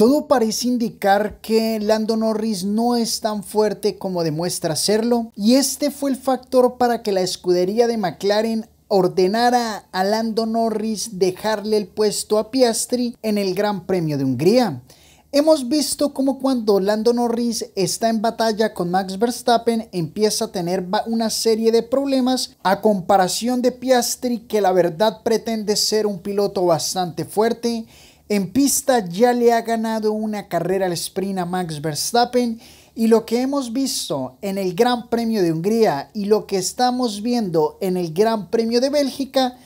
Todo parece indicar que Lando Norris no es tan fuerte como demuestra serlo, y este fue el factor para que la escudería de McLaren ordenara a Lando Norris dejarle el puesto a Piastri en el Gran Premio de Hungría. Hemos visto cómo cuando Lando Norris está en batalla con Max Verstappen empieza a tener una serie de problemas a comparación de Piastri que la verdad pretende ser un piloto bastante fuerte en pista ya le ha ganado una carrera al sprint a Max Verstappen y lo que hemos visto en el Gran Premio de Hungría y lo que estamos viendo en el Gran Premio de Bélgica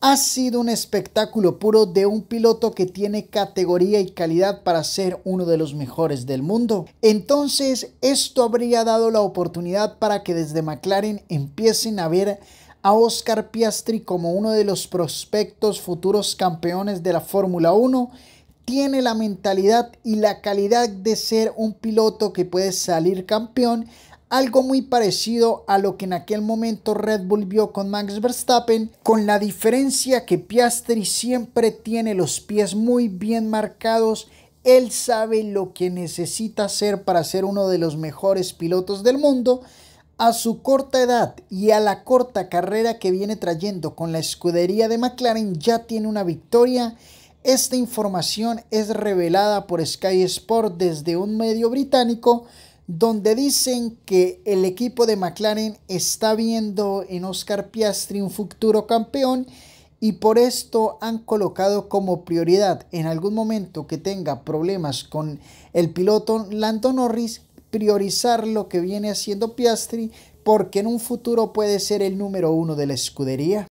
ha sido un espectáculo puro de un piloto que tiene categoría y calidad para ser uno de los mejores del mundo. Entonces, esto habría dado la oportunidad para que desde McLaren empiecen a ver a Oscar Piastri como uno de los prospectos futuros campeones de la Fórmula 1. Tiene la mentalidad y la calidad de ser un piloto que puede salir campeón, algo muy parecido a lo que en aquel momento Red Bull vio con Max Verstappen, con la diferencia que Piastri siempre tiene los pies muy bien marcados, él sabe lo que necesita hacer para ser uno de los mejores pilotos del mundo, a su corta edad y a la corta carrera que viene trayendo con la escudería de McLaren ya tiene una victoria. Esta información es revelada por Sky Sport desde un medio británico donde dicen que el equipo de McLaren está viendo en Oscar Piastri un futuro campeón y por esto han colocado como prioridad en algún momento que tenga problemas con el piloto Lando Norris priorizar lo que viene haciendo Piastri porque en un futuro puede ser el número uno de la escudería.